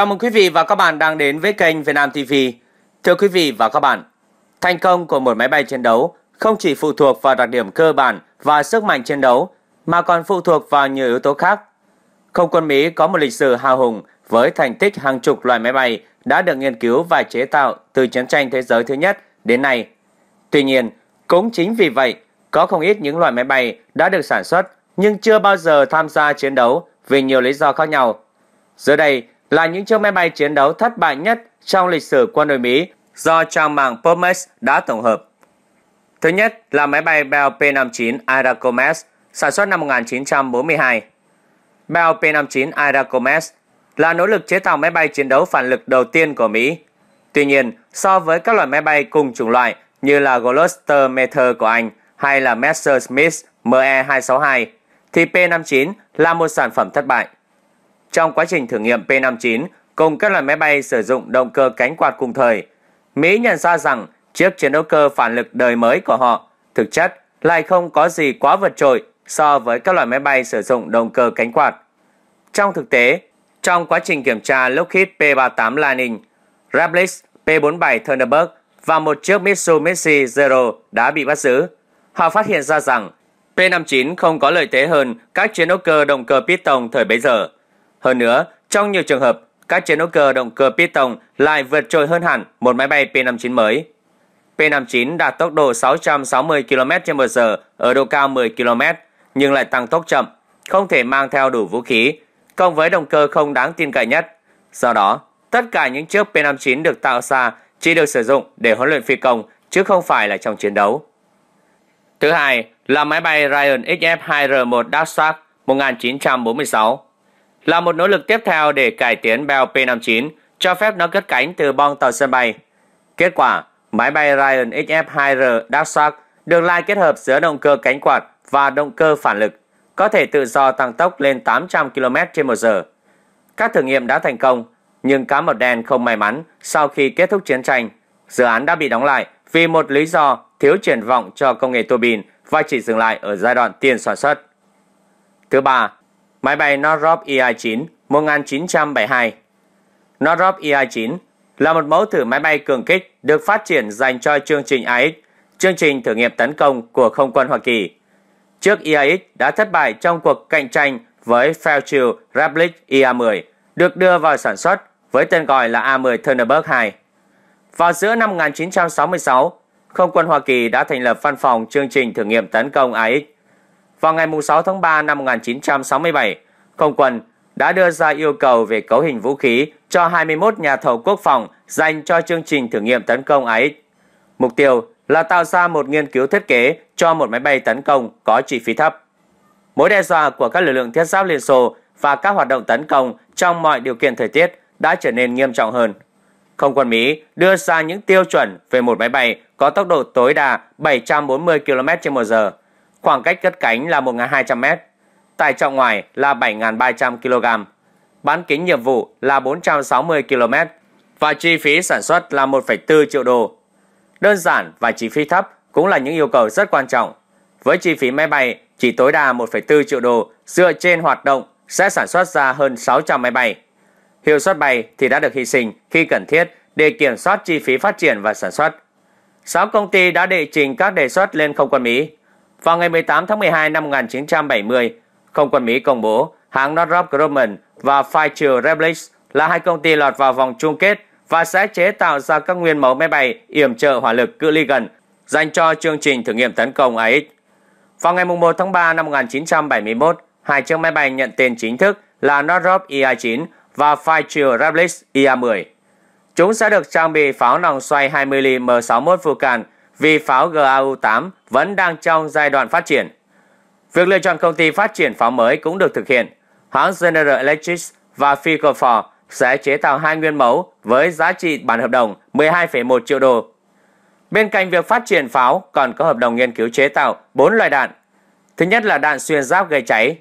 Chào mừng quý vị và các bạn đang đến với kênh Việt Nam TV. Thưa quý vị và các bạn, thành công của một máy bay chiến đấu không chỉ phụ thuộc vào đặc điểm cơ bản và sức mạnh chiến đấu mà còn phụ thuộc vào nhiều yếu tố khác. Không quân Mỹ có một lịch sử hào hùng với thành tích hàng chục loại máy bay đã được nghiên cứu và chế tạo từ chiến tranh thế giới thứ nhất đến nay. Tuy nhiên, cũng chính vì vậy, có không ít những loại máy bay đã được sản xuất nhưng chưa bao giờ tham gia chiến đấu vì nhiều lý do khác nhau. giờ đây là những chiếc máy bay chiến đấu thất bại nhất trong lịch sử quân đội Mỹ do trang mạng POMEX đã tổng hợp. Thứ nhất là máy bay Bell P-59 Iracomex sản xuất năm 1942. Bell P-59 Iracomex là nỗ lực chế tạo máy bay chiến đấu phản lực đầu tiên của Mỹ. Tuy nhiên, so với các loại máy bay cùng chủng loại như là Gloster Mather của Anh hay là Messerschmitt ME-262, thì P-59 là một sản phẩm thất bại. Trong quá trình thử nghiệm P-59 cùng các loại máy bay sử dụng động cơ cánh quạt cùng thời, Mỹ nhận ra rằng chiếc chiến đấu cơ phản lực đời mới của họ thực chất lại không có gì quá vượt trội so với các loại máy bay sử dụng động cơ cánh quạt. Trong thực tế, trong quá trình kiểm tra Lockheed P-38 Lightning, Raplis P-47 Thunderbird và một chiếc Mitsubishi Zero đã bị bắt giữ, họ phát hiện ra rằng P-59 không có lợi thế hơn các chiến đấu cơ động cơ piston thời bấy giờ. Hơn nữa, trong nhiều trường hợp, các chiến đấu cơ động cơ piston lại vượt trội hơn hẳn một máy bay P-59 mới. P-59 đạt tốc độ 660 km/h ở độ cao 10 km nhưng lại tăng tốc chậm, không thể mang theo đủ vũ khí, cộng với động cơ không đáng tin cậy nhất. Do đó, tất cả những chiếc P-59 được tạo ra chỉ được sử dụng để huấn luyện phi công chứ không phải là trong chiến đấu. Thứ hai là máy bay Ryan XF-2R1 Dark Shark 1946 là một nỗ lực tiếp theo để cải tiến Bell P-59 cho phép nó cất cánh từ bong tàu sân bay. Kết quả, máy bay Ryan XF-2R Dark Shark được lai kết hợp giữa động cơ cánh quạt và động cơ phản lực, có thể tự do tăng tốc lên 800 km h Các thử nghiệm đã thành công, nhưng cá mập đen không may mắn sau khi kết thúc chiến tranh. Dự án đã bị đóng lại vì một lý do thiếu triển vọng cho công nghệ tua bin và chỉ dừng lại ở giai đoạn tiền sản xuất. Thứ ba, Máy bay Northrop EI-9 1972 Northrop EI-9 là một mẫu thử máy bay cường kích được phát triển dành cho chương trình AX chương trình thử nghiệm tấn công của không quân Hoa Kỳ. Trước EIX đã thất bại trong cuộc cạnh tranh với Fairchild Republic EA-10, được đưa vào sản xuất với tên gọi là A-10 Thunderbird 2. Vào giữa năm 1966, không quân Hoa Kỳ đã thành lập văn phòng chương trình thử nghiệm tấn công AX vào ngày 6 tháng 3 năm 1967, không quân đã đưa ra yêu cầu về cấu hình vũ khí cho 21 nhà thầu quốc phòng dành cho chương trình thử nghiệm tấn công AX. Mục tiêu là tạo ra một nghiên cứu thiết kế cho một máy bay tấn công có chi phí thấp. Mối đe dọa của các lực lượng thiết giáp Liên Xô và các hoạt động tấn công trong mọi điều kiện thời tiết đã trở nên nghiêm trọng hơn. Không quân Mỹ đưa ra những tiêu chuẩn về một máy bay có tốc độ tối đa 740 km/h Khoảng cách cất cánh là 1.200m, tải trọng ngoài là 7.300 kg, bán kính nhiệm vụ là 460 km và chi phí sản xuất là 1,4 triệu đô. Đơn giản và chi phí thấp cũng là những yêu cầu rất quan trọng. Với chi phí máy bay chỉ tối đa 1,4 triệu đô dựa trên hoạt động sẽ sản xuất ra hơn 600 máy bay. Hiệu suất bay thì đã được hy sinh khi cần thiết để kiểm soát chi phí phát triển và sản xuất. 6 công ty đã đệ trình các đề xuất lên không quân Mỹ vào ngày 18 tháng 12 năm 1970, Không quân Mỹ công bố hãng Northrop Grumman và Fairchild Reblis là hai công ty lọt vào vòng chung kết và sẽ chế tạo ra các nguyên mẫu máy bay yểm trợ hỏa lực cự ly gần dành cho chương trình thử nghiệm tấn công AX. Vào ngày 1 tháng 3 năm 1971, hai chiếc máy bay nhận tên chính thức là Northrop EA-9 và Fairchild Reblis EA-10. Chúng sẽ được trang bị pháo nòng xoay 20mm M61 Vulcan vì pháo GAU-8 vẫn đang trong giai đoạn phát triển. Việc lựa chọn công ty phát triển pháo mới cũng được thực hiện. Hãng General Electric và Fico sẽ chế tạo hai nguyên mẫu với giá trị bản hợp đồng 12,1 triệu đô. Bên cạnh việc phát triển pháo còn có hợp đồng nghiên cứu chế tạo 4 loại đạn. Thứ nhất là đạn xuyên giáp gây cháy,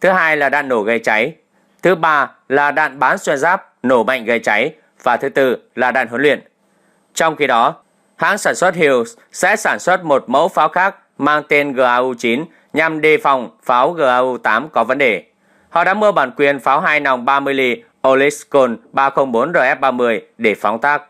thứ hai là đạn nổ gây cháy, thứ ba là đạn bán xuyên giáp nổ mạnh gây cháy và thứ tư là đạn huấn luyện. Trong khi đó, hãng sản xuất Hughes sẽ sản xuất một mẫu pháo khác mang tên GAU-9 nhằm đề phòng pháo GAU-8 có vấn đề. Họ đã mua bản quyền pháo hai nòng 30 mm Oliskon 304 RF-30 để phóng tác.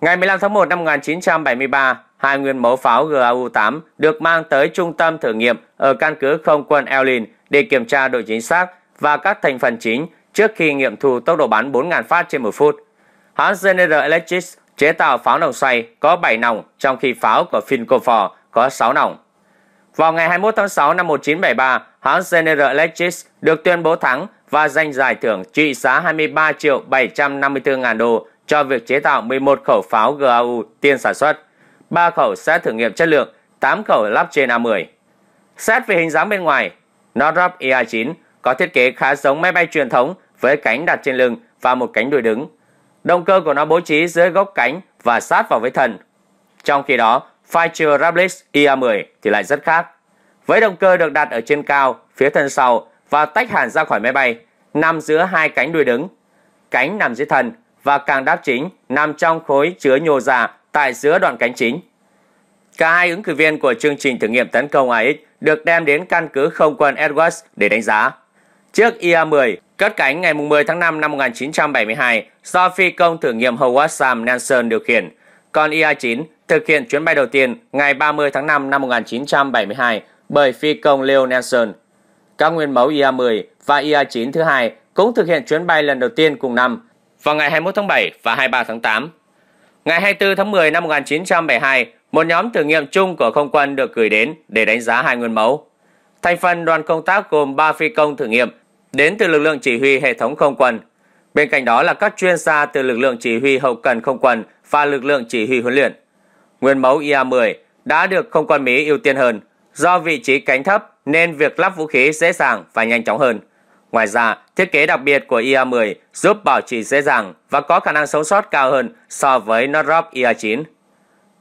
Ngày 15 tháng 1 năm 1973, hai nguyên mẫu pháo GAU-8 được mang tới trung tâm thử nghiệm ở căn cứ không quân Elin để kiểm tra độ chính xác và các thành phần chính trước khi nghiệm thu tốc độ bắn 4.000 phát trên một phút. Hãng General Electric Chế tạo pháo nòng xoay có 7 nòng trong khi pháo của Fincofor có 6 nòng. Vào ngày 21 tháng 6 năm 1973, hãng General Electric được tuyên bố thắng và giành giải thưởng trị giá 23 triệu 754 ngàn đô cho việc chế tạo 11 khẩu pháo GAU tiên sản xuất, 3 khẩu xét thử nghiệm chất lượng, 8 khẩu lắp trên A10. Xét về hình dáng bên ngoài, Northrop EA-9 có thiết kế khá giống máy bay truyền thống với cánh đặt trên lưng và một cánh đuôi đứng. Động cơ của nó bố trí dưới gốc cánh và sát vào với thần. Trong khi đó, Fighter Rablis IA-10 thì lại rất khác. Với động cơ được đặt ở trên cao, phía thân sau và tách hẳn ra khỏi máy bay, nằm giữa hai cánh đuôi đứng. Cánh nằm dưới thân và càng đáp chính nằm trong khối chứa nhô ra tại giữa đoạn cánh chính. Cả hai ứng cử viên của chương trình thử nghiệm tấn công AX được đem đến căn cứ không quân Edwards để đánh giá. Chiếc IA-10 Cất cánh ngày 10 tháng 5 năm 1972 do phi công thử nghiệm Howard Sam Nelson điều khiển, còn e IA-9 thực hiện chuyến bay đầu tiên ngày 30 tháng 5 năm 1972 bởi phi công Leo Nelson. Các nguyên mẫu e IA-10 và e IA-9 thứ hai cũng thực hiện chuyến bay lần đầu tiên cùng năm vào ngày 21 tháng 7 và 23 tháng 8. Ngày 24 tháng 10 năm 1972, một nhóm thử nghiệm chung của không quân được gửi đến để đánh giá hai nguyên mẫu. Thành phần đoàn công tác gồm 3 phi công thử nghiệm đến từ lực lượng chỉ huy hệ thống không quân. Bên cạnh đó là các chuyên gia từ lực lượng chỉ huy hậu cần không quân và lực lượng chỉ huy huấn luyện. Nguyên mẫu IA-10 đã được không quân Mỹ ưu tiên hơn do vị trí cánh thấp nên việc lắp vũ khí dễ dàng và nhanh chóng hơn. Ngoài ra, thiết kế đặc biệt của IA-10 giúp bảo trì dễ dàng và có khả năng sống sót cao hơn so với Northrop IA-9.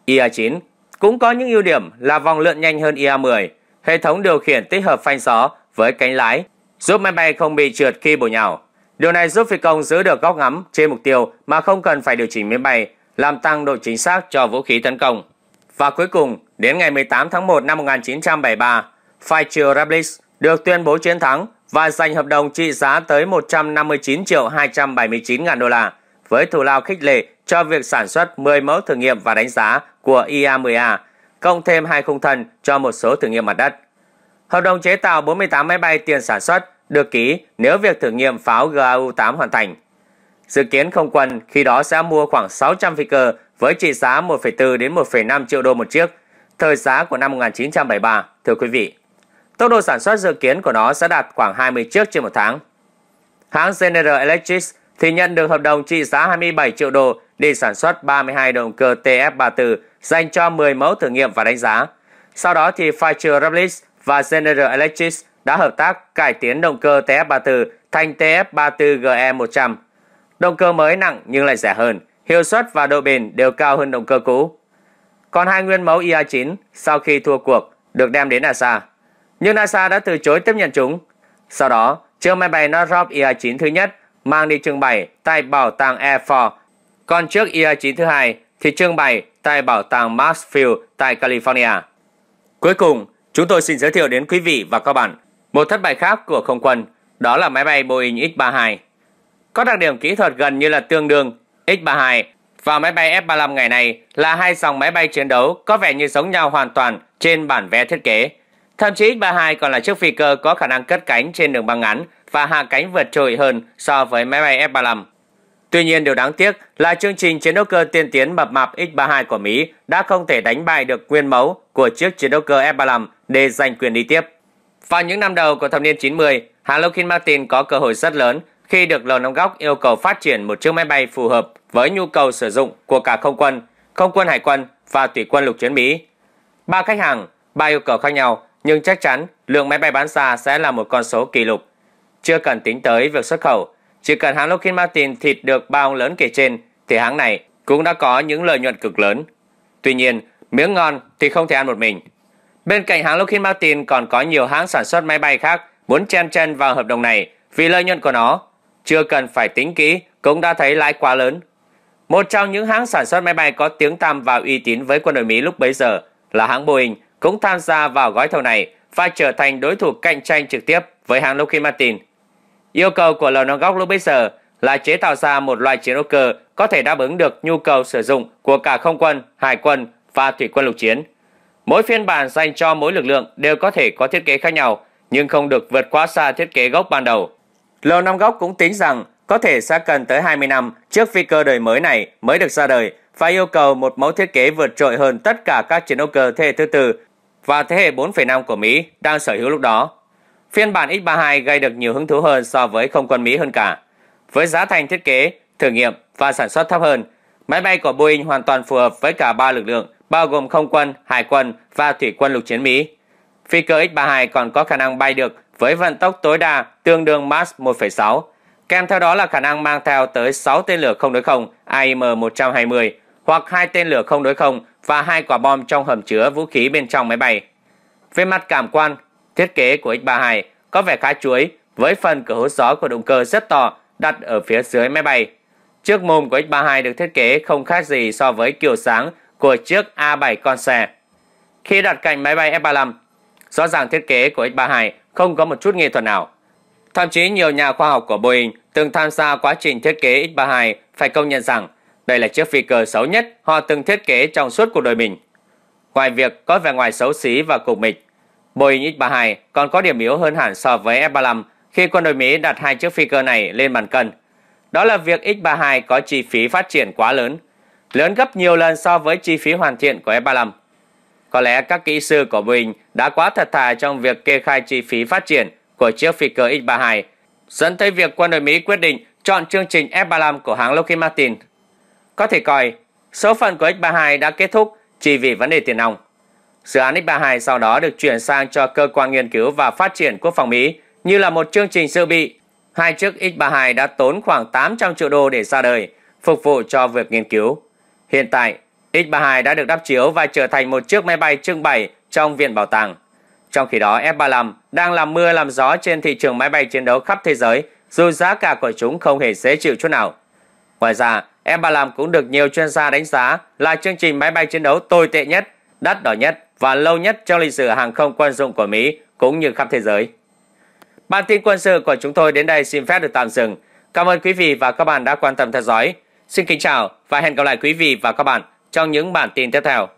IA-9 cũng có những ưu điểm là vòng lượn nhanh hơn IA-10, hệ thống điều khiển tích hợp phanh gió với cánh lái giúp máy bay không bị trượt khi bổ nhào. Điều này giúp phi công giữ được góc ngắm trên mục tiêu mà không cần phải điều chỉnh máy bay, làm tăng độ chính xác cho vũ khí tấn công. Và cuối cùng, đến ngày 18 tháng 1 năm 1973, Fighter Rablis được tuyên bố chiến thắng và giành hợp đồng trị giá tới 159 triệu 279 ngàn đô la với thù lao khích lệ cho việc sản xuất 10 mẫu thử nghiệm và đánh giá của IA-10A, cộng thêm hai khung thân cho một số thử nghiệm mặt đất. Hợp đồng chế tạo 48 máy bay tiền sản xuất được ký nếu việc thử nghiệm pháo GAU-8 hoàn thành. Dự kiến không quân khi đó sẽ mua khoảng 600 phi cơ với trị giá 1,4 đến 1,5 triệu đô một chiếc, thời giá của năm 1973, thưa quý vị. Tốc độ sản xuất dự kiến của nó sẽ đạt khoảng 20 chiếc trên một tháng. Hãng General Electric thì nhận được hợp đồng trị giá 27 triệu đô để sản xuất 32 động cơ TF-34 dành cho 10 mẫu thử nghiệm và đánh giá. Sau đó thì Fire Republic và General Electric đã hợp tác cải tiến động cơ TF34 thành TF34GE100. Động cơ mới nặng nhưng lại rẻ hơn, hiệu suất và độ bền đều cao hơn động cơ cũ. Còn hai nguyên mẫu IA-9 sau khi thua cuộc được đem đến NASA, nhưng NASA đã từ chối tiếp nhận chúng. Sau đó, chiếc máy bay Northrop IA-9 thứ nhất mang đi trưng bày tại bảo tàng Air Force, còn chiếc IA-9 thứ hai thì trưng bày tại bảo tàng marsfield tại California. Cuối cùng, chúng tôi xin giới thiệu đến quý vị và các bạn một thất bại khác của không quân đó là máy bay Boeing X-32. Có đặc điểm kỹ thuật gần như là tương đương X-32 và máy bay F-35 ngày này là hai dòng máy bay chiến đấu có vẻ như giống nhau hoàn toàn trên bản vẽ thiết kế. Thậm chí X-32 còn là chiếc phi cơ có khả năng cất cánh trên đường băng ngắn và hạ cánh vượt trội hơn so với máy bay F-35. Tuy nhiên điều đáng tiếc là chương trình chiến đấu cơ tiên tiến mập mạp X-32 của Mỹ đã không thể đánh bại được nguyên mẫu của chiếc chiến đấu cơ F-35 để giành quyền đi tiếp. Vào những năm đầu của thập niên 90, hãng Lockheed Martin có cơ hội rất lớn khi được Lầu Năm Góc yêu cầu phát triển một chiếc máy bay phù hợp với nhu cầu sử dụng của cả không quân, không quân hải quân và thủy quân lục chiến Mỹ. Ba khách hàng, ba yêu cầu khác nhau, nhưng chắc chắn lượng máy bay bán ra sẽ là một con số kỷ lục. Chưa cần tính tới việc xuất khẩu, chỉ cần hãng Lockheed Martin thịt được ba ông lớn kể trên thì hãng này cũng đã có những lợi nhuận cực lớn. Tuy nhiên, miếng ngon thì không thể ăn một mình. Bên cạnh hãng Lockheed Martin còn có nhiều hãng sản xuất máy bay khác muốn chen chân vào hợp đồng này vì lợi nhuận của nó. Chưa cần phải tính kỹ cũng đã thấy lãi quá lớn. Một trong những hãng sản xuất máy bay có tiếng tăm và uy tín với quân đội Mỹ lúc bấy giờ là hãng Boeing cũng tham gia vào gói thầu này và trở thành đối thủ cạnh tranh trực tiếp với hãng Lockheed Martin. Yêu cầu của Lầu Năm Góc lúc bấy giờ là chế tạo ra một loại chiến đấu cơ có thể đáp ứng được nhu cầu sử dụng của cả không quân, hải quân và thủy quân lục chiến – Mỗi phiên bản dành cho mỗi lực lượng đều có thể có thiết kế khác nhau, nhưng không được vượt quá xa thiết kế gốc ban đầu. Lầu Năm Góc cũng tính rằng có thể sẽ cần tới 20 năm trước phi cơ đời mới này mới được ra đời và yêu cầu một mẫu thiết kế vượt trội hơn tất cả các chiến đấu cơ thế hệ thứ tư và thế hệ 4,5 của Mỹ đang sở hữu lúc đó. Phiên bản X-32 gây được nhiều hứng thú hơn so với không quân Mỹ hơn cả. Với giá thành thiết kế, thử nghiệm và sản xuất thấp hơn, máy bay của Boeing hoàn toàn phù hợp với cả ba lực lượng bao gồm không quân, hải quân và thủy quân lục chiến Mỹ. Phi cơ X-32 còn có khả năng bay được với vận tốc tối đa tương đương Mach 1,6, kèm theo đó là khả năng mang theo tới 6 tên lửa không đối không AIM-120 hoặc hai tên lửa không đối không và hai quả bom trong hầm chứa vũ khí bên trong máy bay. Về mặt cảm quan, thiết kế của X-32 có vẻ khá chuối với phần cửa hút gió của động cơ rất to đặt ở phía dưới máy bay. Trước mồm của X-32 được thiết kế không khác gì so với kiểu sáng của chiếc A7 Corsair. Khi đặt cạnh máy bay F-35, rõ ràng thiết kế của X-32 không có một chút nghệ thuật nào. Thậm chí nhiều nhà khoa học của Boeing từng tham gia quá trình thiết kế X-32 phải công nhận rằng đây là chiếc phi cơ xấu nhất họ từng thiết kế trong suốt cuộc đời mình. Ngoài việc có vẻ ngoài xấu xí và cục mịch, Boeing X-32 còn có điểm yếu hơn hẳn so với F-35 khi quân đội Mỹ đặt hai chiếc phi cơ này lên bàn cân. Đó là việc X-32 có chi phí phát triển quá lớn lớn gấp nhiều lần so với chi phí hoàn thiện của E35. Có lẽ các kỹ sư của Boeing đã quá thật thà trong việc kê khai chi phí phát triển của chiếc phi cơ X-32, dẫn tới việc quân đội Mỹ quyết định chọn chương trình F-35 của hãng Lockheed Martin. Có thể coi, số phận của X-32 đã kết thúc chỉ vì vấn đề tiền nong. Dự án X-32 sau đó được chuyển sang cho Cơ quan Nghiên cứu và Phát triển Quốc phòng Mỹ như là một chương trình dự bị. Hai chiếc X-32 đã tốn khoảng 800 triệu đô để ra đời, phục vụ cho việc nghiên cứu. Hiện tại, X-32 đã được đắp chiếu và trở thành một chiếc máy bay trưng bày trong viện bảo tàng. Trong khi đó, F-35 đang làm mưa làm gió trên thị trường máy bay chiến đấu khắp thế giới, dù giá cả của chúng không hề dễ chịu chút nào. Ngoài ra, F-35 cũng được nhiều chuyên gia đánh giá là chương trình máy bay chiến đấu tồi tệ nhất, đắt đỏ nhất và lâu nhất trong lịch sử hàng không quân dụng của Mỹ cũng như khắp thế giới. Bản tin quân sự của chúng tôi đến đây xin phép được tạm dừng. Cảm ơn quý vị và các bạn đã quan tâm theo dõi. Xin kính chào và hẹn gặp lại quý vị và các bạn trong những bản tin tiếp theo.